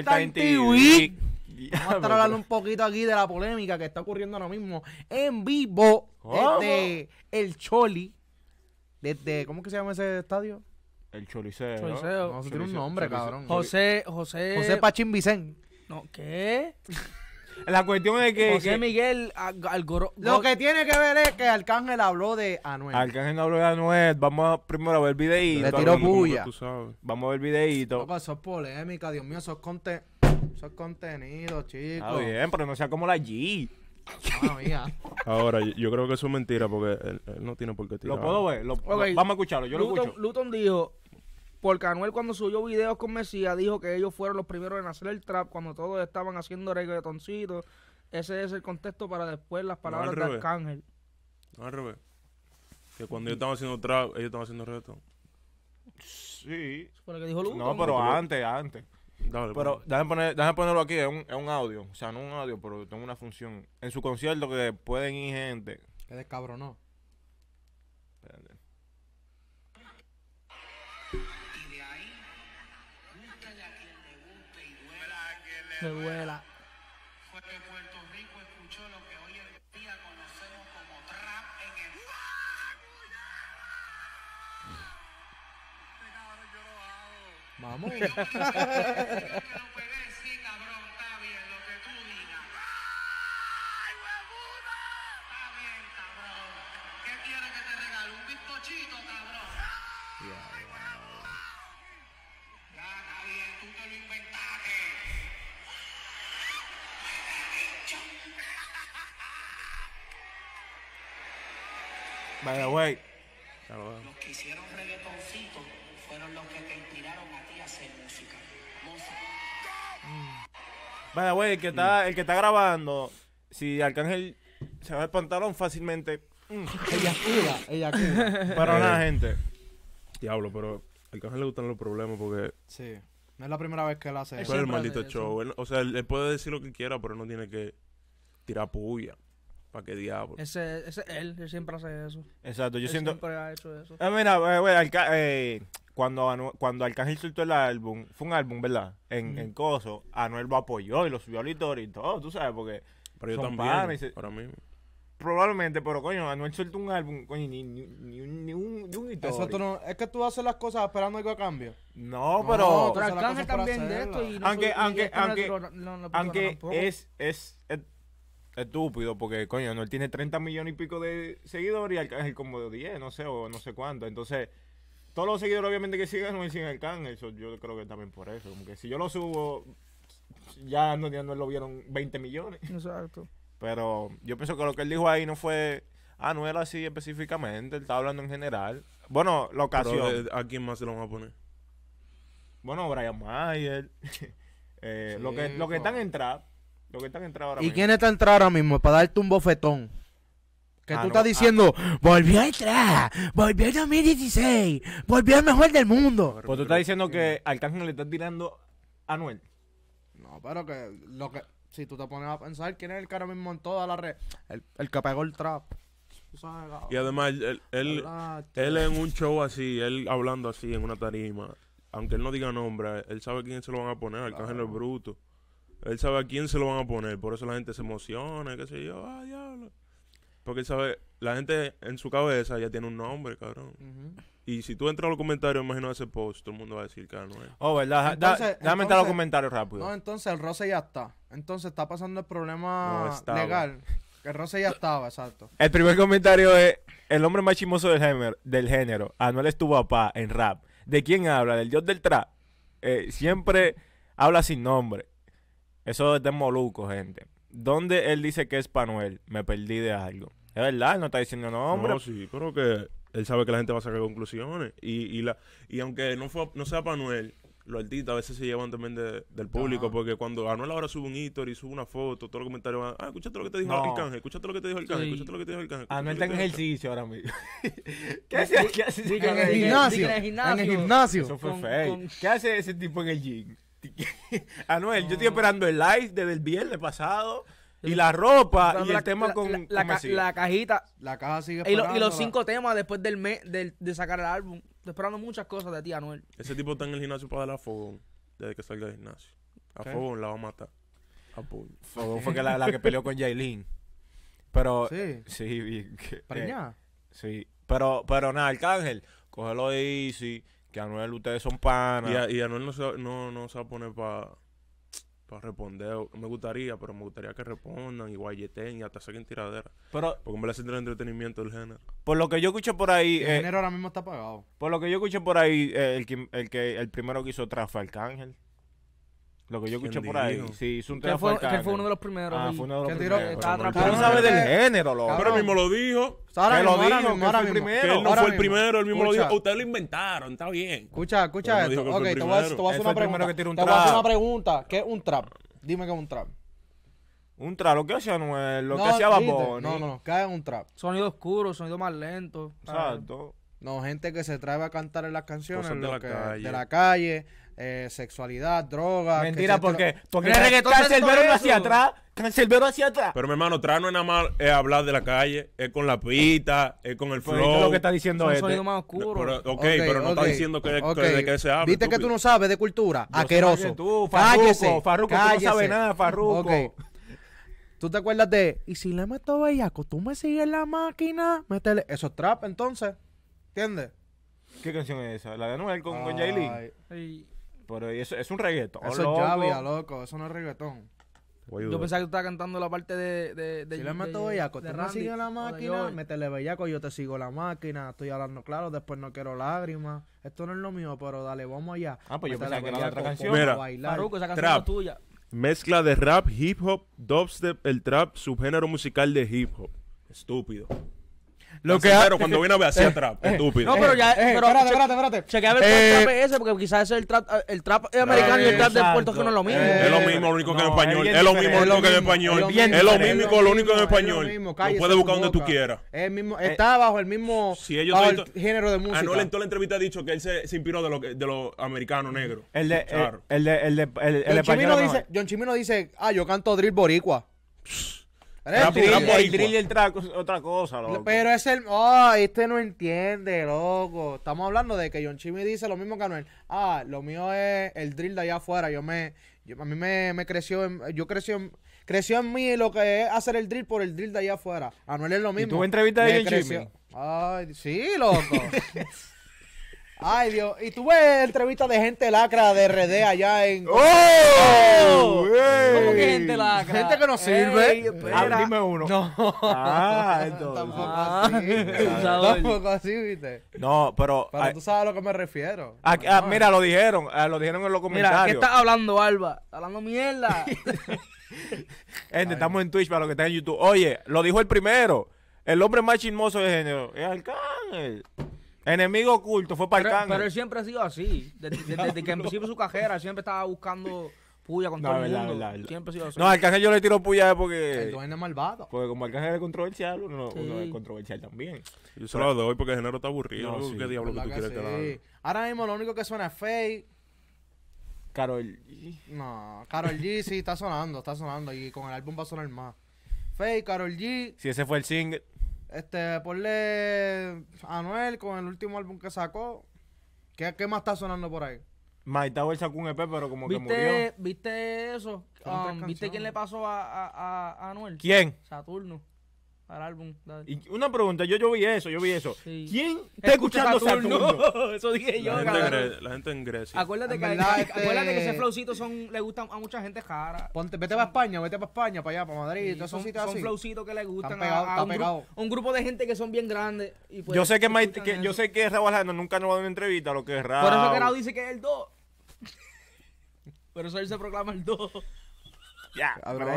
Importante Vamos a estar hablando un poquito aquí de la polémica que está ocurriendo ahora mismo en vivo desde el Choli. Desde, ¿cómo que se llama ese estadio? El Choliseo. Choliseo. No, se tiene un nombre, cabrón. José, José. José Pachín Vicente. No, ¿qué? La cuestión es que. José Miguel Lo que tiene que ver es que Arcángel habló de Anuel. Arcángel habló de Anuel. Vamos a, primero a ver el videíto. Le tiró bulla Vamos a ver el videíto. Papá, eso es polémica, Dios mío, sos conte contenido, chicos. Está bien, pero no sea como la G. Ahora, yo creo que eso es mentira porque él, no tiene por qué tirar. Lo puedo ver, vamos a escucharlo, yo lo escucho. Luton dijo porque Anuel cuando subió videos con Mesías dijo que ellos fueron los primeros en hacer el trap cuando todos estaban haciendo reggaetoncitos. Ese es el contexto para después las palabras de Arcángel. al revés. Que cuando ellos estaban haciendo trap, ellos estaban haciendo reggaeton. Sí. que dijo no, pero antes, antes. pero pues. déjame, ponerlo aquí, es un, audio. O sea, no un audio, pero tengo una función. En su concierto que pueden ir gente. Que descabronó. Me vuela. Fue que Puerto Rico escuchó lo que hoy en día conocemos como trap en el. Vamos. By the way. Los que hicieron reggaetoncito fueron los que te inspiraron a ti a hacer música. Música. By the el que está, el que está grabando, si Arcángel se va el pantalón fácilmente. Mm. Ella cuida, ella cuida. Para nada, eh, gente. Diablo, pero a Arcángel le gustan los problemas porque. Sí. No es la primera vez que él hace eso. Es el maldito show. o sea, él, puede decir lo que quiera, pero no tiene que tirar puya. ¿Para qué diablo? Ese, es él, él siempre hace eso. Exacto, yo él siento. Siempre ha hecho eso. Eh, mira, eh, bueno, eh, cuando, cuando Arcángel soltó el álbum, fue un álbum, ¿verdad? En, en Coso, Anuel lo apoyó y lo subió a auditorio y todo, tú sabes, porque. Pero yo también. Para mí. Probablemente, pero coño, Anuel soltó un álbum, coño, ni, ni, ni, un, un Exacto, Es que tú haces las cosas esperando algo a cambio. No, pero. No, pero Arcángel también de esto y no Aunque, aunque, aunque. aunque es, es eh, estúpido porque, coño, no, él tiene 30 millones y pico de seguidores y Arcángel como de 10, no sé, o no sé cuánto. Entonces, todos los seguidores obviamente que siguen no siguen Arcángel. Yo, yo creo que también por eso. Como que si yo lo subo, ya no, no lo vieron 20 millones. Exacto. Pero yo pienso que lo que él dijo ahí no fue... Ah, no era así específicamente, él estaba hablando en general. Bueno, la ocasión. Eh, ¿A quién más se lo van a poner? Bueno, Brian Mayer. eh, lo que, lo que están en trap, ¿Y quién está entrando ahora mismo? Para darte un bofetón. Que ah, tú estás ah. diciendo, volví volvió a entrar, volvió el 2016, volvió el mejor del mundo. pues tú estás diciendo que Arcángel le está tirando a Noel. No, pero que lo que si tú te pones a pensar quién es el que mismo en toda la red, el, que pegó el trap. Y además, él, él, en un show así, él hablando así en una tarima, aunque él no diga nombre, él sabe quién se lo van a poner, Arcángel claro. es bruto. Él sabe a quién se lo van a poner. Por eso la gente se emociona, qué sé yo. Ah, diablo. Porque él sabe, la gente en su cabeza ya tiene un nombre, cabrón. Y si tú entras a los comentarios, imagino ese post, todo el mundo va a decir que no Oh, ¿verdad? Dame los comentarios rápido. No, entonces el Rose ya está. Entonces está pasando el problema legal. El Rose ya estaba, exacto. El primer comentario es: El hombre más chismoso del género, del género Anuel es tu papá en rap. ¿De quién habla? ¿Del dios del trap? Eh, siempre habla sin nombre. Eso es de Moluco, gente. Donde él dice que es Panuel, me perdí de algo. Es verdad, él no está diciendo hombre. No, sí, creo que él sabe que la gente va a sacar conclusiones. Y, y la, y aunque no, fue, no sea Panuel, los artistas a veces se llevan también del público, porque cuando Anuel ahora sube un y sube una foto, todos los comentarios van, ah, escúchate lo que te dijo el canje, escúchate lo que te dijo el canje, escúchate lo que te dijo el canje. Anuel está en ejercicio ahora mismo. ¿Qué hace? ¿Qué En el gimnasio. En el gimnasio. Eso fue fake. ¿Qué hace ese tipo en el gym? Anuel, yo estoy esperando el live desde el viernes pasado. Y la ropa y el tema con la, cajita. La caja sigue y, y, los cinco temas después del mes de, sacar el álbum. Estoy esperando muchas cosas de ti, Anuel. Ese tipo está en el gimnasio para dar a Fogón. Desde que salga del gimnasio. A Fogón la va a matar. A Fogón fue que la, que peleó con Jailin. Pero. Sí. Sí, eh, sí. Pero, pero nada, Arcángel, cógelo easy. Que Anuel, ustedes son panas. Y, Anuel no se, no, se va a poner para responder. Me gustaría, pero me gustaría que respondan y guayeten y hasta saquen tiradera. Porque me la centro el entretenimiento del género. Por lo que yo escuché por ahí. El eh, género ahora mismo está pagado Por lo que yo escuché por ahí, eh, el, que, el, primero que hizo trap fue Arcángel. Lo que yo escuché por ahí. Sí, hizo un tema fue, que fue uno de los primeros. Ah, fue uno de los que Tiró, no sabe del género, loco. Pero él mismo lo dijo. Ahora que lo dijo, ahora fue el primero. él no fue el primero, él mismo lo dijo. Ustedes lo inventaron, está bien. Escucha, escucha esto. Ok, te voy a hacer una pregunta. Te voy a hacer una pregunta. ¿Qué es un trap? Dime qué es un trap. Un trap, lo que hacía Noel, lo que hacía Babón. No, no, no, cae un trap. Sonido oscuro, sonido más lento. Exacto. No, gente que se trae a cantar en las canciones, de, la calle eh, sexualidad, droga... Mentira, porque, porque, porque el Cancelbero hacia atrás. Cancelbero hacia atrás. Pero mi hermano, no es nada más es hablar de la calle, es con la pita, es con el flow. Pues, es lo que está diciendo es este. sonido más oscuro. Pero, okay, pero no está diciendo que, de qué se habla. Viste que tú no sabes de cultura, aqueroso. Tú, Farruko, Farruko, tú no sabes nada, Farruko. ¿Tú te acuerdas de, y si le meto bellaco, tú me sigues la máquina? Métele. Eso es trap, entonces. ¿Entiendes? ¿Qué canción es esa? ¿La de noel con, con Ay. Pero eso es un reggaetón. Eso es llavia, loco. Eso no es reggaetón. Yo pensaba que tú estabas cantando la parte de. de, si le meto bellaco, te me sigues la máquina, métele bellaco, yo te sigo la máquina, estoy hablando claro, después no quiero lágrimas. Esto no es lo mío, pero dale, vamos allá. Ah, pues yo pensaba que era otra canción. Mira, bailar. esa canción es tuya. Mezcla de rap, hip hop, dubstep, el trap, subgénero musical de hip hop. Estúpido. Lo que pero cuando viene a ver hacía trap, eh, eh, estúpido. No, pero ya. Eh, pero, espérate, espérate, espérate. Chequea ver el trap ese, porque quizás ese es el trap, el trap americano y el trap de Puerto Rico no es lo mismo. es lo mismo, lo único que en español. Es lo mismo, lo único que en español. Es lo mismo, lo único en español. Lo puedes buscar donde tú quieras. Está bajo el mismo género de música. Anuel en toda la entrevista ha dicho que él se inspiró de los americanos negros. El de. El de. El de. El de. John Chimino dice, ah, yo canto drill boricua el, drill, y otra cosa, Pero es el. ay, oh, este no entiende, loco. Estamos hablando de que John Chimmy dice lo mismo que Anuel. Ah, lo mío es el drill de allá afuera. Yo me. a mí me, creció. En, yo creció en, creció en mí lo que es hacer el drill por el drill de allá afuera. Anuel es lo mismo. ¿Y entrevista de John Chimmy? Ay, sí, loco. Ay, Dios. Y tuve entrevistas de gente lacra de RD allá en. ¡Oh! oh cómo que gente lacra? Gente que no sirve. Pues, ah, dime uno. No. Ah, entonces. Tampoco ah, así. Tampoco así, viste. No, pero. Pero tú sabes a lo que me refiero. Ah, mira, lo dijeron. lo dijeron en los comentarios. Mira, ¿qué estás hablando, Alba? Hablando mierda. gente, estamos en Twitch para los que están en YouTube. Oye, lo dijo el primero. El hombre más chismoso de género es Arcángel. Enemigo oculto, fue para el pero, pero él siempre ha sido así. Desde, que empezó su cajera, siempre estaba buscando puya con todo el mundo. No, siempre ha sido No, yo le tiro puya porque. El duende es malvado. Porque como canga es controversial, uno, sí. uno es controversial también. Yo solo lo doy porque el género está aburrido. ¿Qué diablo que tú quieres Ahora mismo lo único que suena es fake. Carol G. No, Carol G sí está sonando, está sonando. Y con el álbum va a sonar más. Fake, Carol G. Si ese fue el single. Este, ponle Anuel con el último álbum que sacó. ¿Qué, qué más está sonando por ahí? Mike Tower sacó un EP, pero como que murió. ¿Viste eso? Um, ¿Viste quién le pasó a, a, a Anuel? ¿Quién? Saturno al álbum. Y una pregunta, yo, yo vi eso, yo vi eso. ¿Quién está escuchando Saturno? Saturno? eso dije yo. La gente, en, Grecia. Acuérdate que, este- acuérdate que ese flowcito son, le gusta a mucha gente cara. Ponte, vete para España, vete para España, para allá, para Madrid. son, son que le gustan a, un, grupo de gente que son bien grandes. yo sé que, que, yo sé que Raúl nunca nos va a dar una entrevista, lo que es raro. Por eso que Raúl dice que es el 2. pero eso él se proclama el 2. Ya,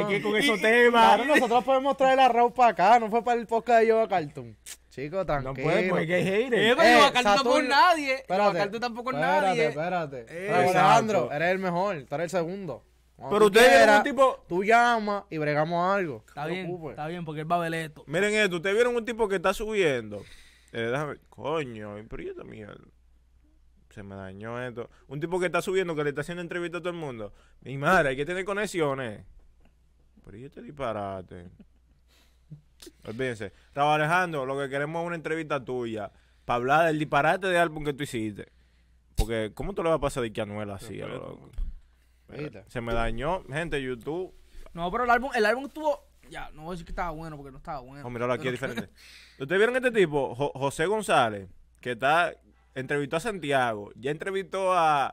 es que con esos temas. Claro, nosotros podemos traer la ropa para acá, no fue para el podcast de Yoga Cartoon. Chicos, tranquilo. No puede, porque hay haters. Eh, pero Yoga eh, Cartoon tampoco es nadie. Espérate, Yoga tampoco es nadie. Espérate, espérate. Eh, Alejandro, eres el mejor, tú eres el segundo. pero ustedes vieron un tipo. Tú llamas y bregamos algo. Está bien. Está bien, porque él va a Miren esto, ustedes vieron un tipo que está subiendo. Eh, déjame. Coño, pero yo también se me dañó esto. Un tipo que está subiendo, que le está haciendo entrevista a todo el mundo. Mi madre, hay que tener conexiones. Pero yo te este disparate. Olvídense. estaba Alejandro, lo que queremos es una entrevista tuya. Para hablar del disparate de álbum que tú hiciste. Porque, ¿cómo tú le vas a pasar de que Anuel así, loco? Se me dañó, gente, YouTube. No, pero el álbum, el álbum estuvo Ya, no voy a decir que estaba bueno porque no estaba bueno. Oh, míralo aquí, es diferente. ¿Ustedes vieron este tipo? José González, que está entrevistó a Santiago, ya entrevistó a.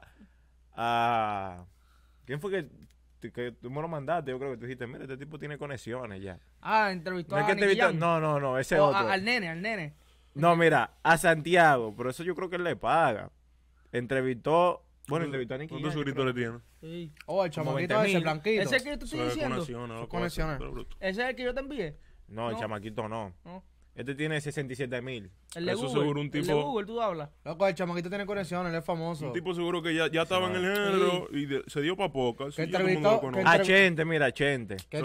a ¿Quién fue que, que tú me lo mandaste? Yo creo que tú dijiste, mira, este tipo tiene conexiones ya. Ah, entrevistó a. Es no, no, no, ese otro. al nene, al nene. No, mira, a Santiago, pero eso yo creo que él le paga. Entrevistó. Bueno, entrevistó a Nicky. ¿Cuántos suscriptores le tiene? Sí. Oh, el chamaquito ese, blanquito. Ese es el que yo te estoy diciendo. Conexiones, Ese es el que yo te envié. No, el chamaquito no. No. Este tiene 67 mil. El de Eso seguro un tipo. El de Google, tú hablas. el chamaquito tiene conexiones, él es famoso. Un tipo seguro que ya, ya estaba en el género y se dio para poca. Sí, Ah, Chente, mira, Chente. ¿Qué a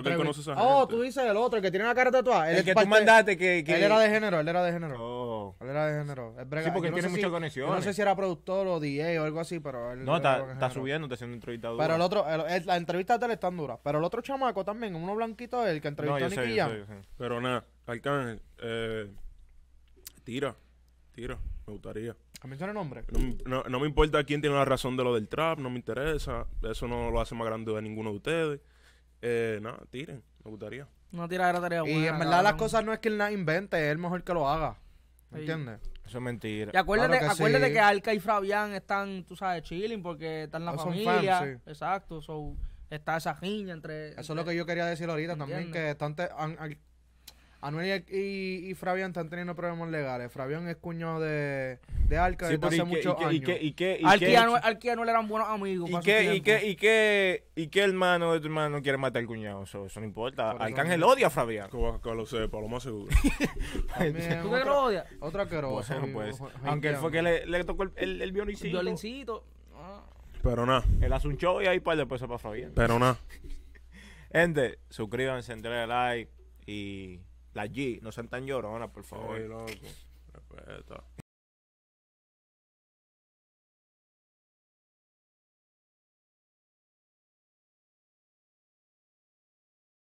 Oh, tú dices el otro, el que tiene la cara tatuada. El que tú mandaste que... que- Él era de género, él era de género. Oh. Él era de género. Es Sí, porque tiene mucha muchas conexiones. No sé si era productor o DJ o algo así, pero él. No, está, está subiendo, está haciendo duras Pero el otro, el- entrevistas la entrevista de él están duras Pero el otro chamaco también, uno blanquito, el que entrevistó a Pero nada. Arcángel, eh, tira, tira, me gustaría. ¿A mí nombre? No, me importa quién tiene la razón de lo del trap, no me interesa. Eso no lo hace más grande de ninguno de ustedes. Eh, nada, tiren, me gustaría. No tirar la tarea Y en verdad las cosas no es que él la invente, es el mejor que lo haga. ¿Me entiendes? Eso es mentira. Y acuérdate, que, acuérdate Alca y Fabián están, tú sabes, chilling porque están en la ah, familia. Exacto, está esa riña entre, Eso es lo que yo quería decir ahorita también, que están, Anuel y, y, Fabián están teniendo problemas legales. Fabián es cuñado de, de Arca desde hace muchos años. Y qué y eran buenos amigos. Y qué? y, qué? y, qué y hermano de tu hermano quiere matar al cuñado. Eso, no importa. Arcángel odia a Fabián. Que, que, lo sepa, lo más seguro. ¿Tú que lo odias? Otra que lo odia. Pues aunque él fue que le, tocó el, el, violincito. Violincito. Ah. Pero nada. Él hace un show y ahí para después pesos para Fabián. Pero nada. Gente, suscríbanse, denle like y la G, no sean tan lloronas, por favor.